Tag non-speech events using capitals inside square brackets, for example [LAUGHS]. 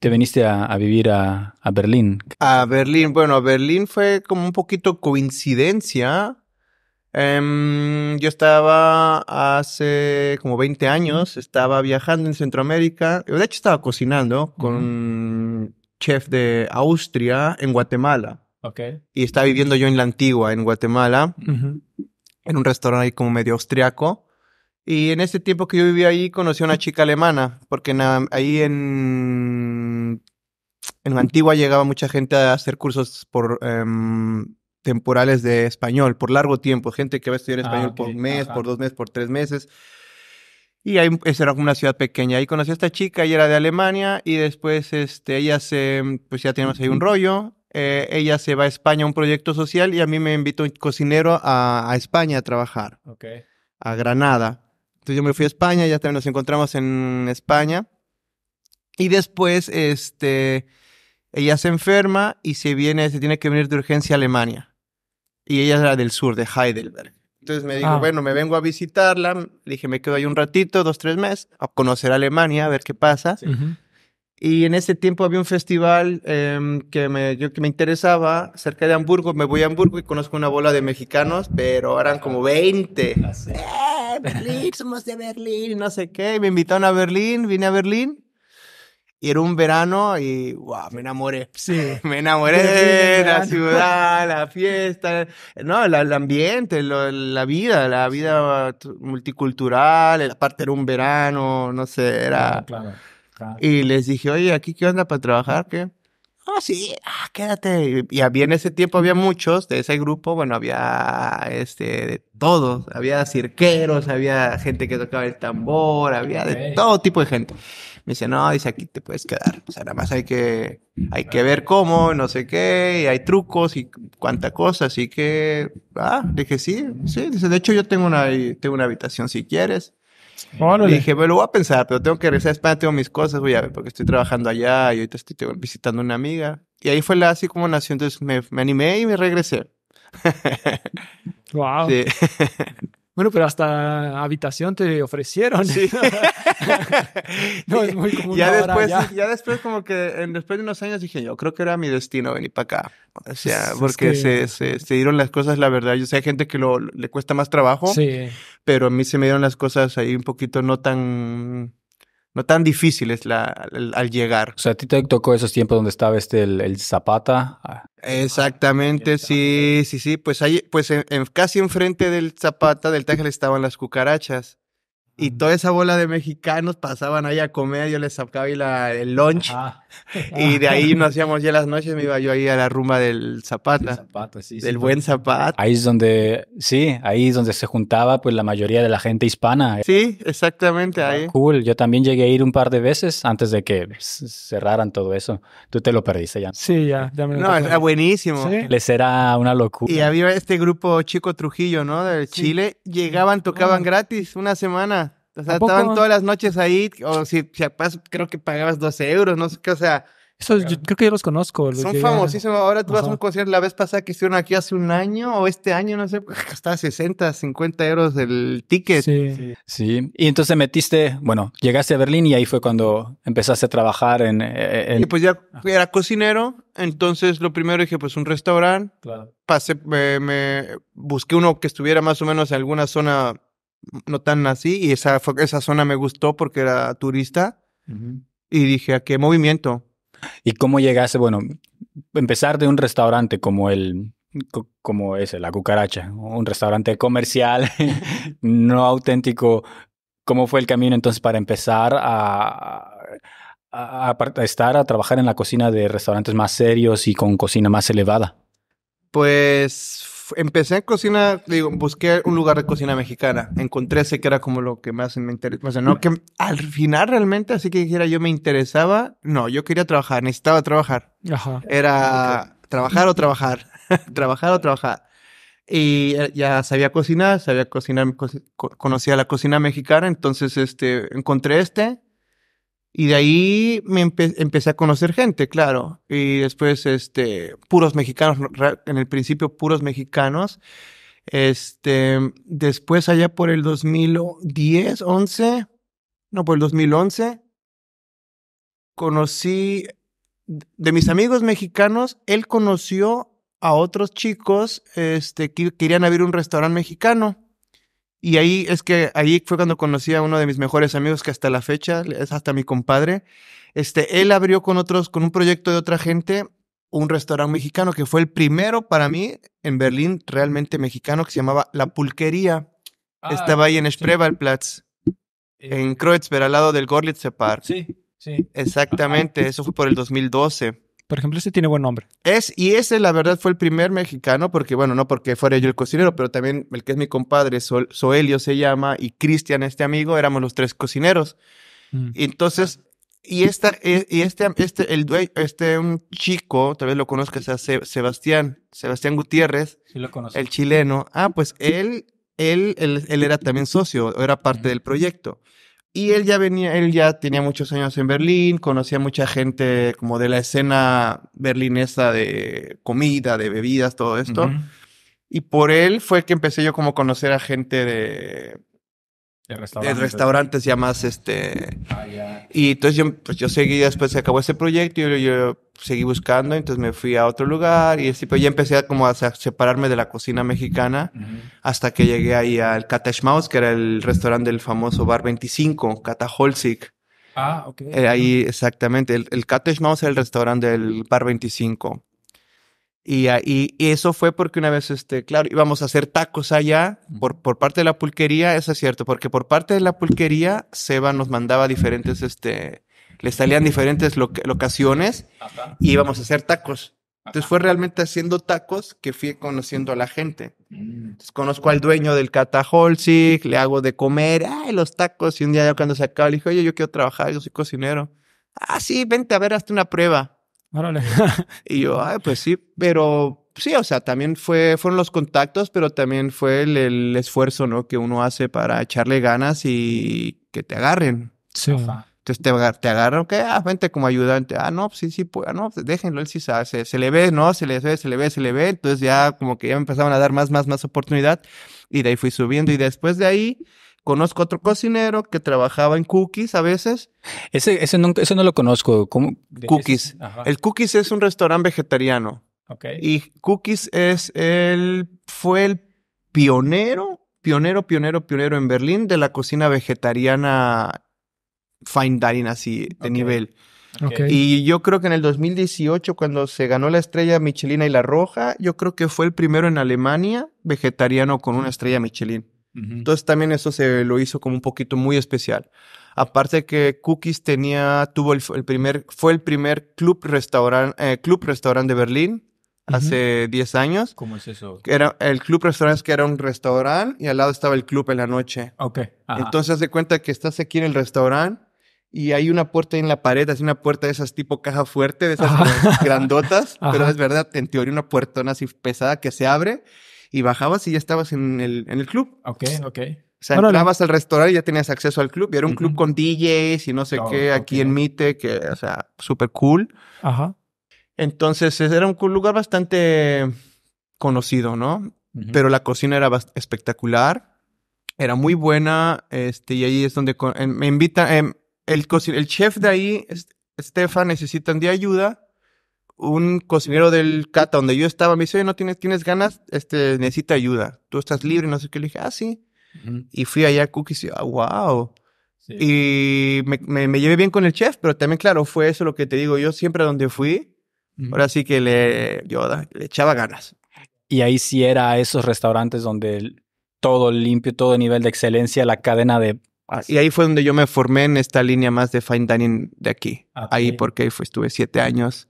te viniste a, vivir a, Berlín. A Berlín, bueno, a Berlín fue como un poquito coincidencia. Em, yo estaba hace como 20 años, estaba viajando en Centroamérica. De hecho, estaba cocinando con un chef de Austria en Guatemala. Okay. Y estaba viviendo yo en la antigua, en Guatemala, en un restaurante como medio austriaco. Y en ese tiempo que yo vivía ahí conocí a una chica alemana, porque ahí en, en Antigua llegaba mucha gente a hacer cursos por em, temporales de español, por largo tiempo, gente que va a estudiar ah, español por un mes, por dos meses, por tres meses. Y ahí, esa era una ciudad pequeña. Ahí conocí a esta chica, ella era de Alemania, y después este, ella se, pues ya tenemos ahí un rollo. Eh, ella se va a España a un proyecto social y a mí me invitó un cocinero a, España a trabajar. A Granada. Entonces yo me fui a España, ya también nos encontramos en España. Y después, este, ella se enferma y se viene, se tiene que venir de urgencia a Alemania. Y ella era del sur, de Heidelberg. Entonces me dijo, ah. bueno, me vengo a visitarla. Le dije, me quedo ahí un ratito, dos, tres meses, a conocer Alemania, a ver qué pasa. Sí. Y en ese tiempo había un festival em, que, me, yo, que me interesaba cerca de Hamburgo. Me voy a Hamburgo y conozco una bola de mexicanos, pero eran como 20. Ah, eh, Berlín, somos de Berlín! No sé qué. Me invitaron a Berlín, vine a Berlín. Y era un verano y wow, me enamoré. Sí. [LAUGHS] Me enamoré de la ciudad, la fiesta, no, el ambiente, la vida, la vida multicultural, aparte era un verano, no sé, era... Claro. Y les dije, oye, ¿aquí qué onda para trabajar? ¿Qué? Ah, sí, ah, quédate. Y había en ese tiempo, había muchos de ese grupo, bueno, había este, de todos, había cirqueros, había gente que tocaba el tambor, había de todo tipo de gente. Me dice, no, dice, aquí te puedes quedar. O sea, nada más hay que, hay que ver cómo, no sé qué, y hay trucos y cuánta cosa, así que, ah, dije, sí, sí. Dice, de hecho, yo tengo una, tengo una habitación si quieres. Y dije, pero lo voy a pensar, pero tengo que regresar a España, tengo mis cosas, voy a ver, porque estoy trabajando allá y ahorita estoy visitando una amiga. Y ahí fue la, así como nació, entonces me, me animé y me regresé. wow. [LAUGHS] Sí. Bueno, pero hasta habitación te ofrecieron. [LAUGHS] no, es muy [LAUGHS] común. Ya, después, ya. después, como que en, después de unos años dije, yo creo que era mi destino venir para acá. O sea, porque se, se, se, dieron las cosas, la verdad. Yo sé, hay gente que le cuesta más trabajo. Sí. Pero a mí se me dieron las cosas ahí un poquito no tan no tan difíciles la, al, llegar. O sea, a ti te tocó esos tiempos donde estaba este el, Zapata. Ah. Exactamente, sí, sí, sí. Pues ahí, pues en, casi enfrente del Zapata, del tangel estaban las cucarachas. Y toda esa bola de mexicanos pasaban ahí a comer, yo les sacaba la, el lunch. [LAUGHS] y de ahí ah. nos hacíamos ya las noches, me iba yo ahí a la rumba del Zapata. El del buen Zapata. Ahí es donde, sí, ahí es donde se juntaba pues la mayoría de la gente hispana. Sí, exactamente ah, ahí. Cool, yo también llegué a ir un par de veces antes de que cerraran todo eso. Tú te lo perdiste ya. Sí, ya, No, era buenísimo. Les era una locura. Y había este grupo Chico Trujillo, ¿no? Del Chile. Llegaban, tocaban ah. gratis una semana. O sea, estaban todas las noches ahí, o si, si acaso, creo que pagabas 12 euros, no sé qué, o sea. Eso yo, creo que yo los conozco. Los son famosísimos. Ahora tú vas a un concierto la vez pasada que estuvieron aquí hace un año o este año, no sé, estaba 60, 50 euros el ticket. Sí. sí. Y entonces metiste, bueno, llegaste a Berlín y ahí fue cuando empezaste a trabajar en. Eh, y pues ya era cocinero, entonces lo primero dije, pues un restaurante. Claro. Pasé, me busqué uno que estuviera más o menos en alguna zona no tan así, y esa, esa zona me gustó porque era turista, y dije, ¿a ah, qué movimiento? ¿Y cómo llegaste? Bueno, empezar de un restaurante como el, como ese, la cucaracha, un restaurante comercial, [LAUGHS] no auténtico. ¿Cómo fue el camino entonces para empezar a, a, a, estar, a trabajar en la cocina de restaurantes más serios y con cocina más elevada? Pues empecé en cocina, digo, busqué un lugar de cocina mexicana. Encontré ese que era como lo que más me interesaba. O sea, no que al final realmente, así que dijera yo me interesaba. No, yo quería trabajar, necesitaba trabajar. Era trabajar o trabajar, [LAUGHS] trabajar o trabajar. Y ya sabía cocinar, sabía cocinar, conocía la cocina mexicana, entonces este, encontré este y de ahí me empecé a conocer gente, claro. Y después, este, puros mexicanos, en el principio puros mexicanos. Este, después allá por el 2010, 11, no, por el 2011, conocí de mis amigos mexicanos, él conoció a otros chicos este, que querían abrir un restaurante mexicano. Y ahí es que ahí fue cuando conocí a uno de mis mejores amigos que hasta la fecha es hasta mi compadre. Este, él abrió con otros, con un proyecto de otra gente, un restaurante mexicano que fue el primero para mí en Berlín realmente mexicano que se llamaba La Pulquería. Ah, Estaba ahí en Spreewaldplatz, eh, en Kreuzberg, al lado del Gorlitzer Park. Sí, sí. Exactamente, eso fue por el 2012. Por ejemplo, ese tiene buen nombre. Es, y ese la verdad fue el primer mexicano, porque bueno, no porque fuera yo el cocinero, pero también el que es mi compadre, Soelio se llama, y Cristian, este amigo, éramos los tres cocineros. Mm. Entonces, y, esta, e, y este, este, el, este un chico, tal vez lo conozcas, se Sebastián, Sebastián Gutiérrez, sí lo el chileno. Ah, pues él, él, él, él, era también socio, era parte del proyecto. Y él ya venía, él ya tenía muchos años en Berlín, conocía mucha gente como de la escena berlinesa de comida, de bebidas, todo esto. Y por él fue que empecé yo como a conocer a gente de, el restaurante. El restaurante se llama este. Y entonces yo, pues seguí, después se acabó ese proyecto, y yo, seguí buscando, entonces me fui a otro lugar y así, pues ya empecé como a separarme de la cocina mexicana hasta que llegué ahí al Mouse que era el restaurante del famoso Bar 25, Holzig. Ah, ok. Eh, ahí exactamente, el, el Mouse era el restaurante del Bar 25. Y, eso fue porque una vez, este, claro, íbamos a hacer tacos allá por, por parte de la pulquería, eso es cierto, porque por parte de la pulquería Seba nos mandaba diferentes, este, le salían diferentes locaciones y íbamos a hacer tacos. Entonces fue realmente haciendo tacos que fui conociendo a la gente. Mm. Entonces conozco al dueño del Cataholzig, le hago de comer, ay, los tacos. Y un día cuando se acaba, le dije, oye, yo quiero trabajar, yo soy cocinero. Ah, sí, vente a ver, hazte una prueba [LAUGHS] y yo, pues sí, pero sí, o sea, también fue, fueron los contactos, pero también fue el, el esfuerzo, ¿no? Que uno hace para echarle ganas y que te agarren. Sí. Entonces te, te agarran, ok, ah, vente como ayudante. Ah, no, pues sí, sí, ah, pues, no, déjenlo, él sí sabe, se, se, le ve, ¿no? Se le ve, se le ve, se le ve. Entonces ya como que ya me empezaban a dar más, más, más oportunidad. Y de ahí fui subiendo. Y después de ahí, Conozco otro cocinero que trabajaba en cookies a veces. Ese, ese, no, no lo conozco. Cookies. El cookies es un restaurante vegetariano. Okay. Y cookies es el, fue el pionero, pionero, pionero, pionero en Berlín de la cocina vegetariana fine dining así de nivel. Y yo creo que en el 2018, cuando se ganó la estrella Michelina y la roja, yo creo que fue el primero en Alemania vegetariano con una estrella Michelin. Entonces también eso se lo hizo como un poquito muy especial. Aparte que Cookies tenía, tuvo el, primer, fue el primer club restaurante, eh, club restaurante de Berlín hace 10 años. ¿Cómo es eso? Era el club restaurante que era un restaurante y al lado estaba el club en la noche. Ok. Entonces de cuenta que estás aquí en el restaurante y hay una puerta en la pared, así una puerta de esas tipo caja fuerte, de esas grandotas, [LAUGHS] pero es verdad, en teoría una puertona así pesada que se abre y bajabas y ya estabas en el, club. Ok, ok. O sea, al restaurante y ya tenías acceso al club. Y era un club con DJs y no sé qué, aquí en Mite, que, o sea, súper cool. Ajá. Entonces, era un lugar bastante conocido, ¿no? Pero la cocina era espectacular. Era muy buena. Este, y ahí es donde em, me invitan em, el, el chef de ahí, Estefan, necesitan de ayuda un cocinero del Cata, donde yo estaba, me dice, oye, no tienes, tienes ganas, este, necesita ayuda. Tú estás libre, no sé qué. Le dije, ah, sí. Y fui allá a Cookies y, ah, wow. Y me, me, llevé bien con el chef, pero también, claro, fue eso lo que te digo. Yo siempre a donde fui, ahora sí que le, le echaba ganas. Y ahí sí era esos restaurantes donde todo limpio, todo nivel de excelencia, la cadena de Y ahí fue donde yo me formé en esta línea más de fine dining de aquí. Ah, ahí porque ahí fue, estuve siete años.